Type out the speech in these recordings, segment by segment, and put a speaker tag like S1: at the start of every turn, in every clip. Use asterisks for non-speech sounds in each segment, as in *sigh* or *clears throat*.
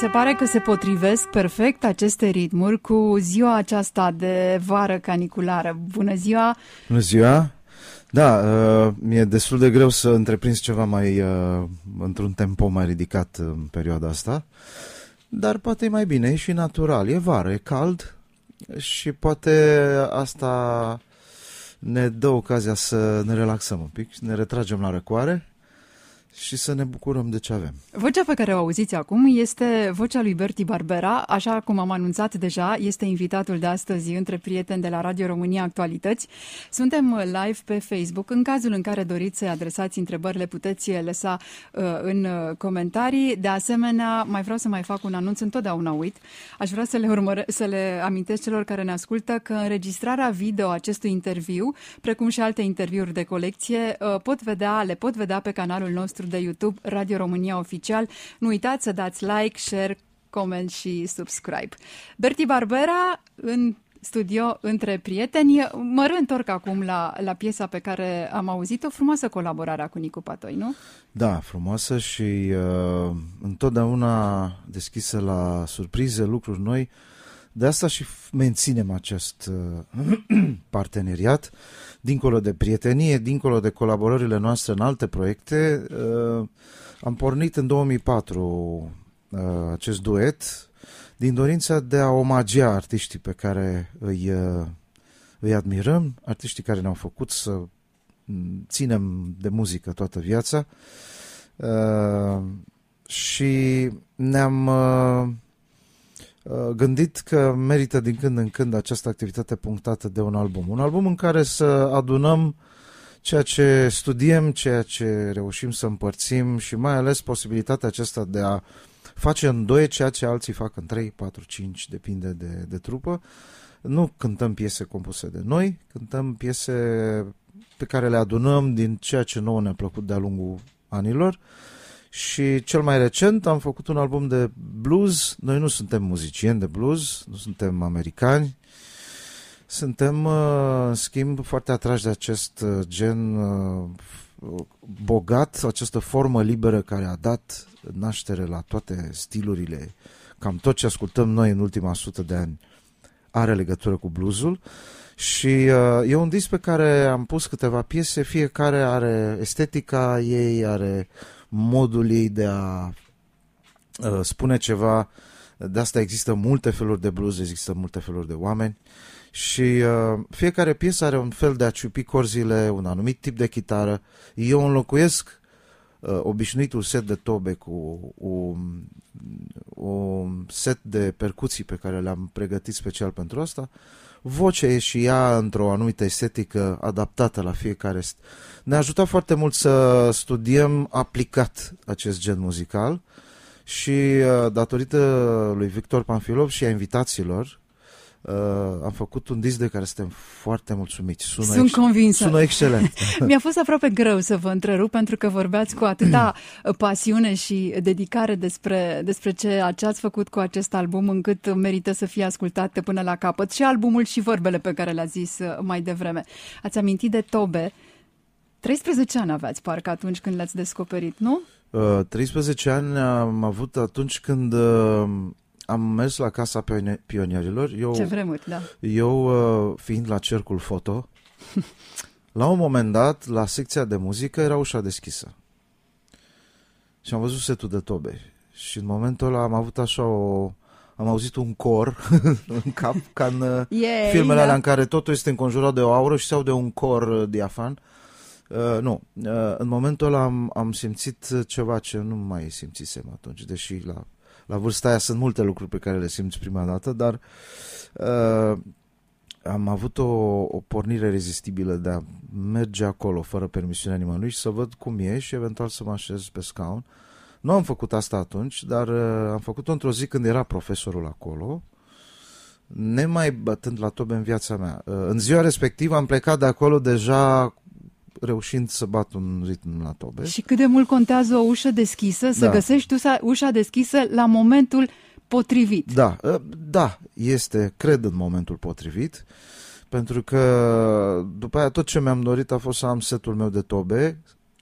S1: se pare că se potrivesc perfect aceste ritmuri cu ziua aceasta de vară caniculară. Bună ziua!
S2: Bună ziua! Da, uh, mi-e destul de greu să întreprins ceva mai uh, într-un tempo mai ridicat în perioada asta, dar poate e mai bine, e și natural, e vară, e cald și poate asta ne dă ocazia să ne relaxăm un pic, să ne retragem la răcoare și să ne bucurăm de ce avem.
S1: Vocea pe care o auziți acum este vocea lui Berti Barbera, așa cum am anunțat deja, este invitatul de astăzi între prieteni de la Radio România Actualități. Suntem live pe Facebook. În cazul în care doriți să adresați întrebări, le puteți lăsa uh, în uh, comentarii. De asemenea, mai vreau să mai fac un anunț, întotdeauna uit. Aș vrea să le, urmăre- să le amintesc celor care ne ascultă că înregistrarea video acestui interviu, precum și alte interviuri de colecție, uh, pot vedea, le pot vedea pe canalul nostru de YouTube Radio România Oficial. Nu uitați să dați like, share, coment și subscribe. Berti Barbera în studio între prieteni. Mă reîntorc acum la, la piesa pe care am auzit-o. Frumoasă colaborarea cu Nicu Patoi, nu?
S2: Da, frumoasă și uh, întotdeauna deschisă la surprize, lucruri noi. Uh, de asta și menținem acest uh, *clears throat* parteneriat, dincolo de prietenie, dincolo de colaborările noastre în alte proiecte. Uh, am pornit în 2004 uh, acest duet din dorința de a omagia artiștii pe care îi, îi admirăm, artiștii care ne-au făcut să mm, ținem de muzică toată viața și ne-am Uh, gândit că merită din când în când această activitate punctată de un album. Un album în care să adunăm ceea ce studiem, ceea ce reușim să împărțim și mai ales posibilitatea aceasta de a face în doi ceea ce alții fac în 3, 4, 5, depinde de, de trupă. Nu cântăm piese compuse de noi, cântăm piese pe care le adunăm din ceea ce nouă ne-a plăcut de-a lungul anilor. Uh, și cel mai recent am făcut un album de blues. Noi nu suntem muzicieni de blues, nu suntem americani. Suntem, uh, în schimb, foarte atrași de acest uh, gen uh, bogat, această formă liberă care a dat naștere la toate stilurile. Cam tot ce ascultăm noi în ultima sută de ani are legătură cu bluzul. Și uh, e un disc pe care am pus câteva piese, fiecare are estetica ei, are uh, modul ei de a uh, spune ceva. De asta există multe feluri de blues, există multe feluri de oameni și uh, fiecare piesă are un fel de a ciupi corzile, un anumit tip de chitară. Eu înlocuiesc uh, obișnuitul set de tobe cu un, un set de percuții pe care le-am pregătit special pentru asta, vocea e și ea într-o anumită estetică adaptată la fiecare. Ne-a ajutat foarte mult să studiem aplicat acest gen muzical și uh, datorită lui Victor Panfilov și a invitațiilor Uh, am făcut un disc de care suntem foarte mulțumiți. Sună Sunt ex- convinsă. Sună excelent. *laughs* Mi-a
S1: fost aproape greu să vă întrerup pentru că vorbeați cu atâta *clears throat* pasiune și dedicare despre, despre ce ați făcut cu acest album încât merită să fie ascultate până la capăt și albumul și vorbele pe care le ați zis uh, mai devreme. Ați amintit de Tobe. 13 ani aveați parcă atunci când l ați descoperit, nu?
S2: Uh, 13 ani am avut atunci când uh, am mers la Casa Pionierilor. Eu, Ce vremuri, da. Eu, uh, fiind la cercul foto, *laughs* la un moment dat, la secția de muzică, era ușa deschisă. Și am văzut setul de tobe. Și în momentul ăla am avut așa o... Am auzit un cor *laughs* în cap, ca în yeah, uh, filmele yeah. alea da. în care totul este înconjurat de o aură și sau de un cor uh, diafan. Uh, nu, uh, în momentul ăla am, am simțit ceva ce nu mai simțisem atunci, deși la la vârsta aia sunt multe lucruri pe care le simți prima dată, dar uh, am avut o, o pornire rezistibilă de a merge acolo fără permisiunea nimănui și să văd cum e și eventual să mă așez pe scaun. Nu am făcut asta atunci, dar uh, am făcut-o într-o zi când era profesorul acolo, nemai bătând la tobe în viața mea. Uh, în ziua respectivă am plecat de acolo deja reușind să bat un ritm la tobe. Și
S1: cât de mult contează o ușă deschisă, să da. găsești ușa deschisă la momentul potrivit.
S2: Da, ă, da, este, cred, în momentul potrivit, pentru că după aia tot ce mi-am dorit a fost să am setul meu de tobe.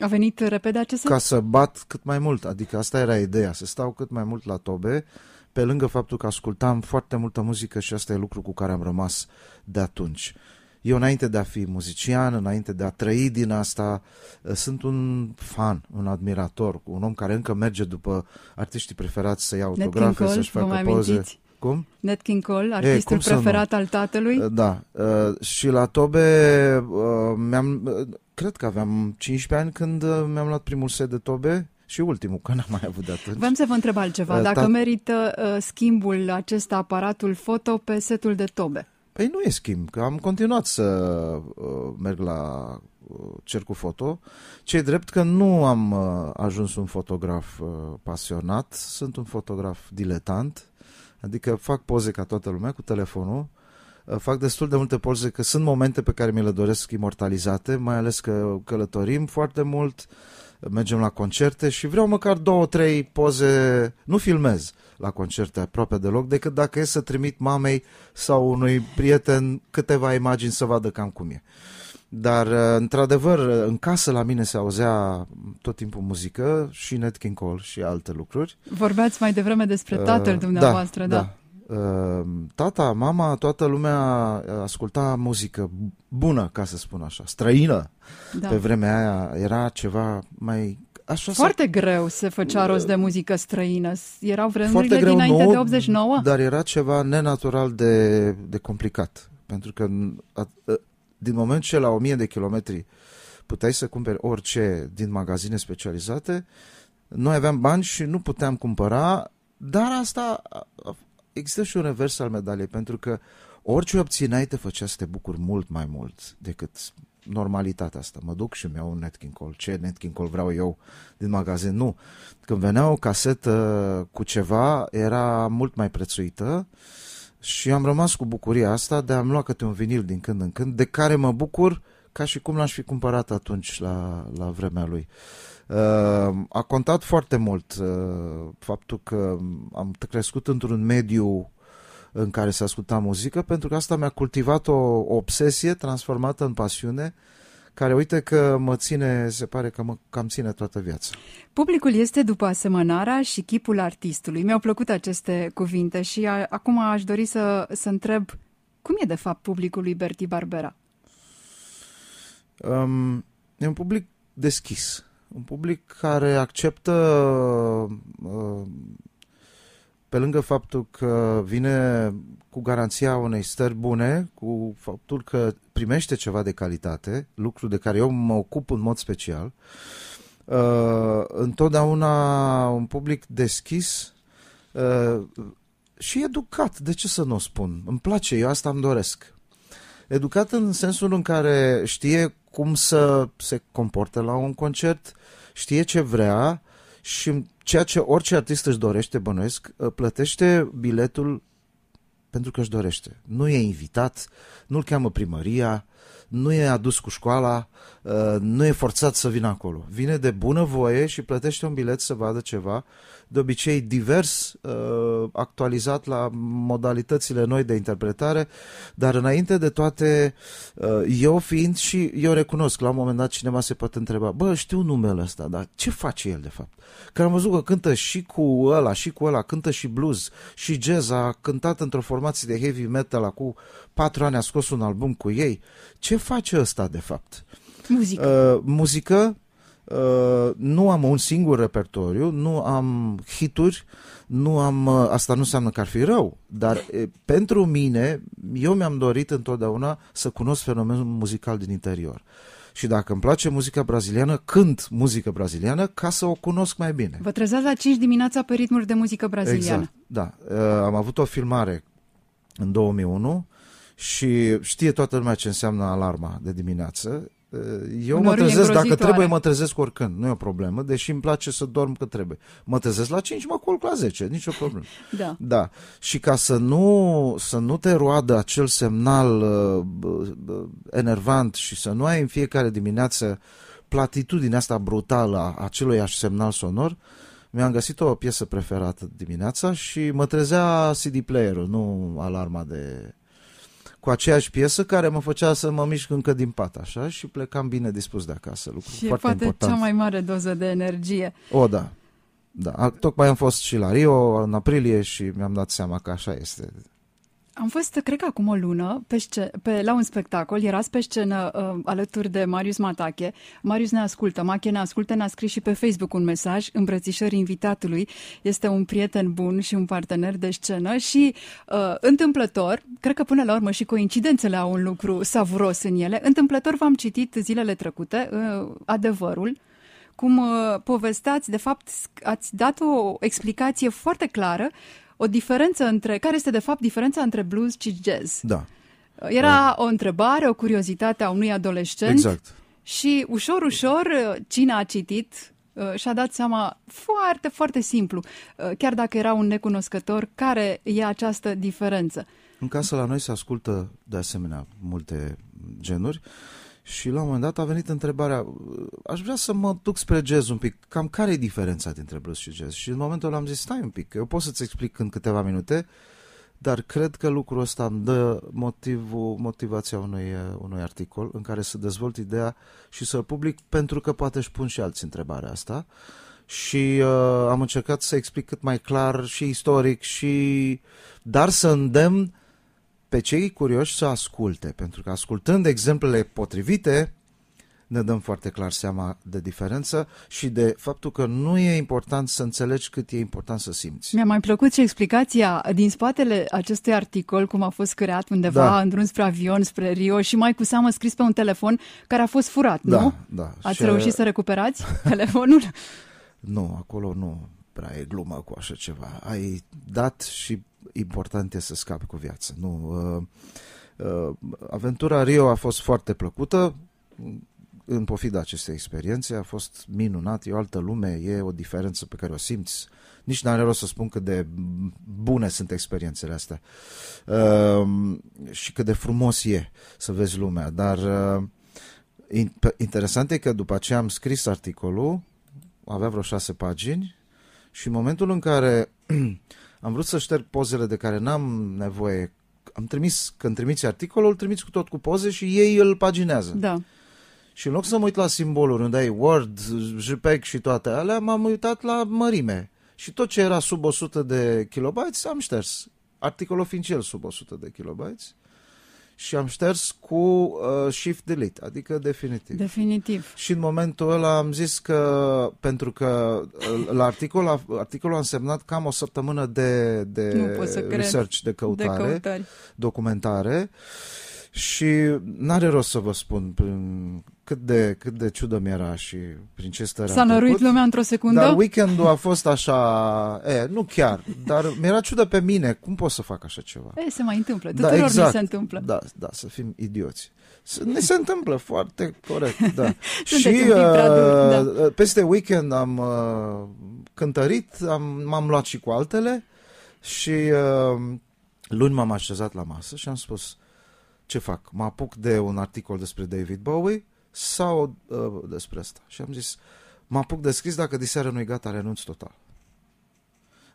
S1: A venit repede acest set? Ca
S2: să bat cât mai mult, adică asta era ideea, să stau cât mai mult la tobe, pe lângă faptul că ascultam foarte multă muzică și asta e lucru cu care am rămas de atunci. Eu înainte de a fi muzician, înainte de a trăi din asta, eh, sunt un fan, un admirator, un om care încă merge după artiștii preferați să ia autografe, să-și facă poze. Amintiți? Cum?
S1: Nat King Cole, eh, artistul Ei, preferat al tatălui. Eh,
S2: da. Uh, și la Tobe uh, mi-am... Uh, cred că aveam 15 ani când uh, mi-am luat primul set de Tobe și ultimul, că n-am mai avut de atunci. Vreau
S1: să vă întreb altceva. Uh, dacă ta... merită uh, schimbul acesta, aparatul foto, pe setul de Tobe?
S2: Păi nu e schimb, că am continuat să uh, merg la uh, cercul foto. Ce e drept că nu am uh, ajuns un fotograf uh, pasionat, sunt un fotograf diletant, adică fac poze ca toată lumea cu telefonul, uh, fac destul de multe poze, că sunt momente pe care mi le doresc imortalizate, mai ales că călătorim foarte mult, uh, mergem la concerte și vreau măcar două, trei poze, nu filmez la concerte aproape deloc, decât dacă e să trimit mamei sau unui prieten câteva imagini să vadă cam cum e. Dar, uh, într-adevăr, uh, în casă la mine se auzea tot timpul muzică și Nat King Cole și alte lucruri.
S1: Vorbeați mai devreme despre tatăl uh, dumneavoastră, da. da. da.
S2: Ehm, tata, mama, toată lumea eh, asculta muzică bună, ca să spun așa, străină. Da. Pe vremea aia era ceva mai
S1: așa Foarte să... greu se făcea rost de muzică străină. Erau vremurile Foarte greu, dinainte nouă, de 89?
S2: Dar era ceva nenatural de, de complicat. Pentru că din moment ce la 1000 de kilometri puteai să cumperi orice din magazine specializate, noi aveam bani și nu puteam cumpăra, dar asta există și un revers al medaliei, pentru că orice obțineai te făcea să te bucuri mult mai mult decât normalitatea asta. Mă duc și îmi iau un Netkin Call. Ce Netkin Call vreau eu din magazin? Nu. Când venea o casetă cu ceva, era mult mai prețuită și am rămas cu bucuria asta de a-mi lua câte un vinil din când în când, de care mă bucur ca și cum l-aș fi cumpărat atunci la, la vremea lui. Uh, Uh, a contat foarte mult uh, faptul că am crescut într-un mediu în care se asculta muzică, pentru că asta mi-a cultivat o obsesie transformată în pasiune, care uite că mă ține, se pare că mă cam ține toată viața.
S1: Publicul este după asemănarea și chipul artistului. Mi-au plăcut aceste cuvinte și a, acum aș dori să, să întreb cum e de fapt publicul lui Berti Barbera?
S2: Um, e un public deschis un public care acceptă uh, pe lângă faptul că vine cu garanția unei stări bune, cu faptul că primește ceva de calitate, lucru de care eu mă ocup în mod special, uh, întotdeauna un public deschis uh, și educat, de ce să nu o spun? Îmi place, eu asta îmi doresc educat în sensul în care știe cum să se comporte la un concert, știe ce vrea și ceea ce orice artist își dorește, bănuiesc, ă, plătește biletul pentru că își dorește. Nu e invitat, nu-l cheamă primăria, nu e adus cu școala, uh, nu e forțat să vină acolo. Vine de bună voie și plătește un bilet să vadă ceva, de obicei divers, uh, actualizat la modalitățile noi de interpretare, dar înainte de toate, uh, eu fiind și eu recunosc, la un moment dat cineva se poate întreba, bă, știu numele ăsta, dar ce face el de fapt? Că am văzut că cântă și cu ăla, și cu ăla, cântă și blues, și jazz, a cântat într-o formație de heavy metal cu patru ani a scos un album cu ei. Ce face ăsta de fapt? Muzică. Uh, muzică, Uh, nu am un singur repertoriu, nu am hituri, nu am. Uh, asta nu înseamnă că ar fi rău, dar uh, pentru mine, eu mi-am dorit întotdeauna să cunosc fenomenul muzical din interior. Și dacă îmi place muzica braziliană, cânt muzică braziliană ca să o cunosc mai bine.
S1: Vă trezați la 5 dimineața pe ritmuri de muzică braziliană. Exact,
S2: da. Uh, am avut o filmare în 2001 și știe toată lumea ce înseamnă alarma de dimineață. Eu mă trezesc, dacă trebuie, mă trezesc oricând, nu e o problemă, deși îmi place să dorm cât trebuie. Mă trezesc la 5, mă culc la 10, nicio problemă. *laughs* da. da. Și ca să nu, să nu te roadă acel semnal uh, enervant și să nu ai în fiecare dimineață platitudinea asta brutală a acelui aș semnal sonor, mi-am găsit o piesă preferată dimineața și mă trezea CD player-ul, nu alarma de cu aceeași piesă care mă făcea să mă mișc încă din pat, așa, și plecam bine dispus de acasă. Lucru și foarte poate important. cea mai
S1: mare doză de energie.
S2: O, da. Da, tocmai am fost și la Rio în aprilie și mi-am dat seama că așa este.
S1: Am fost, cred că acum o lună, pe, sc- pe, la un spectacol, erați pe scenă uh, alături de Marius Matache. Marius ne ascultă, Mache ne ascultă, ne-a scris și pe Facebook un mesaj, îmbrățișări invitatului. Este un prieten bun și un partener de scenă și uh, întâmplător, cred că până la urmă și coincidențele au un lucru savuros în ele, întâmplător v-am citit zilele trecute uh, adevărul, cum uh, povesteați, de fapt ați dat o explicație foarte clară uh, o diferență între, care este de fapt diferența între blues și jazz. Da. Era da. o întrebare, o curiozitate a unui adolescent. Exact. Și ușor, ușor, cine a citit uh, și-a dat seama foarte, foarte simplu, uh, chiar dacă era un necunoscător, care e această diferență.
S2: În casă la noi se ascultă de asemenea multe genuri. Uh, și la un moment dat a venit întrebarea, aș vrea să mă duc spre jazz un pic, cam care e diferența dintre blues și jazz? Și în momentul ăla am zis, stai un pic, eu pot să-ți explic în câteva minute, dar cred că lucrul ăsta îmi dă motivul, motivația unui, uh, unui articol în care să dezvolt ideea și să-l public, pentru că poate își pun și alții întrebarea asta. Și uh, am încercat să explic cât mai clar și istoric, și dar să îndemn uh, pe cei curioși să asculte, pentru că ascultând exemplele potrivite, ne dăm foarte clar seama de diferență și de faptul că nu e important să înțelegi cât e important să simți.
S1: Mi-a mai plăcut și explicația din spatele acestui articol, cum a fost creat undeva da. în drum spre avion, spre Rio și mai cu seamă scris pe un telefon care a fost furat, da, nu? Da, Ați și... reușit să recuperați *laughs* telefonul?
S2: nu, acolo nu prea e glumă cu așa ceva. Ai dat și important e să scapi cu viață. Nu, uh, uh, aventura Rio a fost foarte plăcută, în pofida acestei experiențe a fost minunat, e o altă lume, e o diferență pe care o simți. Nici n-are rost să spun cât de bune sunt experiențele astea uh, și cât de frumos e să vezi lumea, dar uh, interesant e că după ce am scris articolul, avea vreo șase pagini și în momentul în care *clears throat* am vrut să șterg pozele de care n-am nevoie. Am trimis, când trimiți articolul, îl trimiți cu tot cu poze și ei îl paginează. Da. Și în loc să mă uit la simboluri unde ai Word, JPEG și toate alea, m-am uitat la mărime. Și tot ce era sub 100 de kilobytes am șters. Articolul fiind cel sub 100 de kilobytes și am șters cu uh, shift delete, adică definitiv. Definitiv. Și în momentul ăla am zis că, pentru că uh, la articol, articolul a însemnat cam o săptămână de, de research, cred. de căutare, de documentare și n-are rost să vă spun prin cât de, cât de ciudă mi-era și prin ce stare S-a năruit lumea
S1: într-o secundă? Dar
S2: weekendul a fost așa, e, nu chiar, dar mi-era ciudă pe mine, cum pot să fac așa ceva?
S1: E, se mai întâmplă, da, tuturor da, exact, se întâmplă.
S2: Da, da, să fim idioți. Ne se întâmplă foarte corect, da.
S1: *laughs* și uh, da.
S2: Uh, peste weekend am uh, cântărit, am, m-am luat și cu altele și uh, luni m-am așezat la masă și am spus ce fac? Mă apuc de un articol despre David Bowie sau uh, despre asta. Și am zis, mă apuc de scris, dacă diseară nu-i gata, renunț total.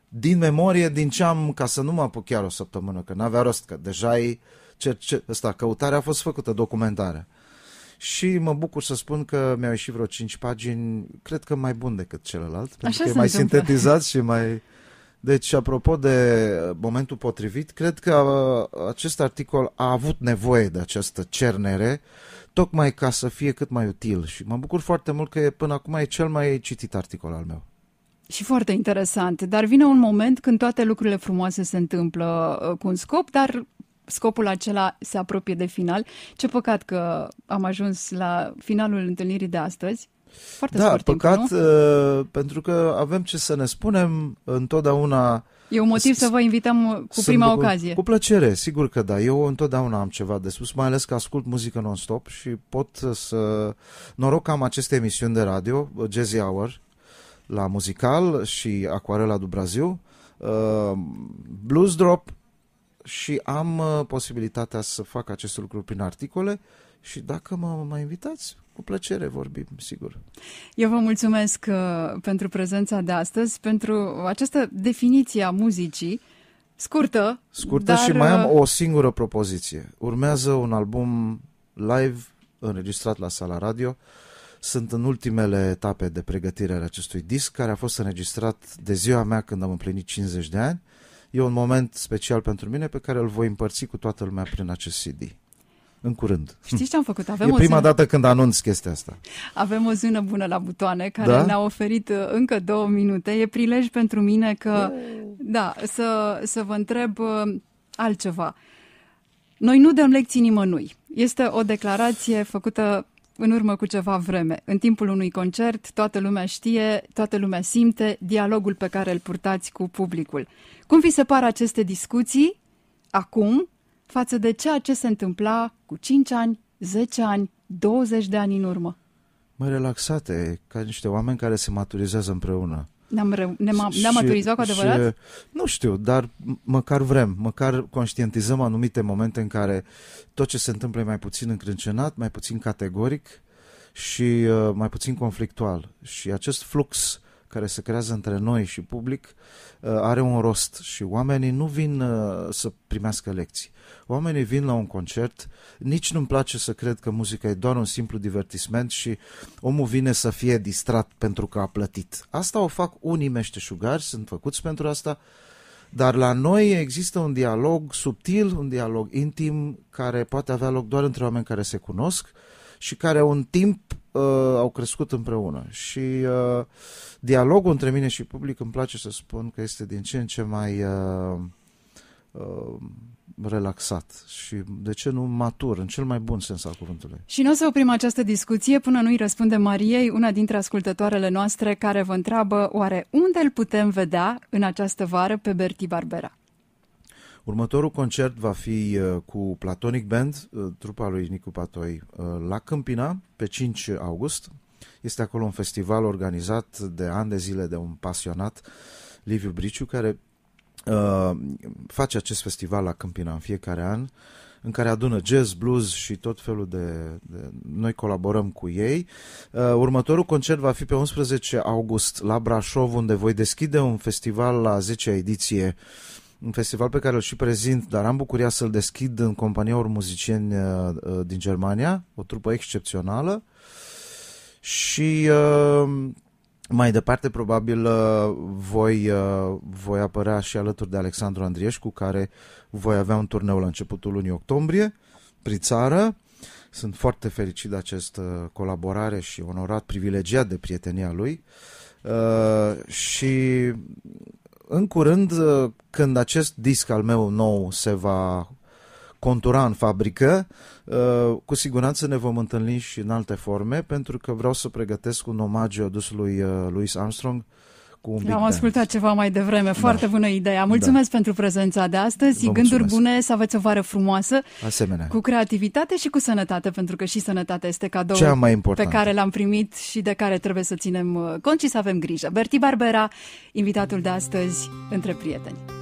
S2: Din memorie, din ce am, ca să nu mă apuc chiar o săptămână, că n-avea rost, că deja e, cer, cer, ăsta, căutarea a fost făcută, documentarea. Și mă bucur să spun că mi-au ieșit vreo 5 pagini, cred că mai bun decât celălalt, Așa pentru că e mai întâmplă. sintetizat și mai... Deci, apropo de uh, momentul potrivit, cred că uh, acest articol a avut nevoie de această cernere tocmai ca să fie cât mai util și mă bucur foarte mult că până acum e cel mai citit articol al meu.
S1: Și foarte interesant, dar vine un moment când toate lucrurile frumoase se întâmplă uh, cu un scop, dar scopul acela se apropie de final. Ce păcat că am ajuns la finalul întâlnirii de astăzi. Foarte
S2: da, scurt păcat, timp, nu? Uh, pentru că avem ce să ne spunem întotdeauna
S1: E un motiv să vă invităm uh, cu prima ocazie. Cu
S2: plăcere, sigur că da. Eu întotdeauna am ceva de spus, mai ales că ascult muzică non-stop și pot uh, să... Noroc că am aceste emisiuni de radio, uh, Jazzy Hour, la muzical și Aquarela du Brazil, Blues Drop și am posibilitatea să fac acest lucru prin articole și dacă mă mai invitați, cu plăcere vorbim, sigur.
S1: Eu vă mulțumesc uh, pentru prezența de astăzi, pentru această definiție a muzicii, scurtă. Scurtă dar... și mai am uh,
S2: o singură propoziție. Urmează un album live înregistrat la sala radio. Sunt în ultimele etape de pregătire ale acestui disc, care a fost înregistrat de ziua mea când am împlinit 50 de ani. E un moment special pentru mine pe care îl voi împărți cu toată lumea prin acest CD în curând. Știți ce am făcut? Avem e o prima zi... dată când anunț chestia asta.
S1: Avem o zână bună la butoane care da? ne-a oferit uh, încă două minute. E prilej pentru mine că, e... da, să, să vă întreb uh, altceva. Noi nu dăm lecții nimănui. Este o declarație făcută în urmă cu ceva vreme. În timpul unui concert, toată lumea știe, toată lumea simte dialogul pe care îl purtați cu publicul. Cum vi se par aceste discuții acum, față de ceea ce se întâmpla cu 5 ani, 10 ani, 20 de ani în urmă.
S2: Mai relaxate, ca niște oameni care se maturizează împreună.
S1: Ne-am, re- ne-am, ne-am maturizat cu adevărat?
S2: Și, nu știu, dar măcar vrem, măcar conștientizăm anumite momente în care tot ce se întâmplă e mai puțin încrâncenat, mai puțin categoric și uh, mai puțin conflictual. Și acest flux care se creează între noi și public uh, are un rost și oamenii nu vin uh, să primească lecții. Oamenii vin la un concert, nici nu-mi place să cred că muzica e doar un simplu divertisment și omul vine să fie distrat pentru că a plătit. Asta o fac unii meșteșugari, sunt făcuți pentru asta, dar la noi există un dialog subtil, un dialog intim care poate avea loc doar între oameni care se cunosc, uh, și care un timp uh, au crescut împreună. Și uh, dialogul între mine și public îmi place să spun că este din ce în ce mai uh, uh, relaxat și, de ce nu, matur, în cel mai bun sens al cuvântului.
S1: Și nu o să oprim această discuție până nu-i răspunde Mariei, una dintre ascultătoarele noastre, care vă întreabă oare unde îl putem vedea în această vară pe Berti Barbera?
S2: Următorul concert va fi uh, cu Platonic Band, uh, trupa lui Nicu Patoi, uh, la Câmpina, pe 5 august. Este acolo un festival organizat de ani de zile de un pasionat, Liviu Briciu, care uh, face acest festival la Câmpina în fiecare an, în care adună jazz, blues și tot felul de... de... Noi colaborăm cu ei. Uh, următorul concert va fi pe 11 august la Brașov, unde voi deschide un festival la 10 ediție uh, un festival pe care îl și prezint, dar am bucuria să-l deschid în compania unor muzicieni uh, uh, din Germania, o trupă excepțională. Și uh, mai departe, probabil, voi, voi apărea și alături de Alexandru cu care voi avea un turneu la începutul lunii octombrie, prin țară. Sunt foarte fericit de această colaborare și onorat, privilegiat de prietenia lui. Uh, și în curând, uh, când acest disc al meu nou se va contura în fabrică, uh, cu siguranță ne vom întâlni și în alte forme, pentru că vreau să pregătesc un omagiu adus lui uh, Louis Armstrong, cu un Am ascultat
S1: ceva mai devreme, da. foarte da. bună ideea. Mulțumesc da. pentru prezența de astăzi. Vă Gânduri mulțumesc. bune, să aveți o vară frumoasă. Asemenea. Cu creativitate și cu sănătate, pentru că și sănătatea este cadou Cea mai pe care l-am primit și de care trebuie să ținem uh, cont și să avem grijă. Berti Barbera, invitatul de astăzi între prieteni.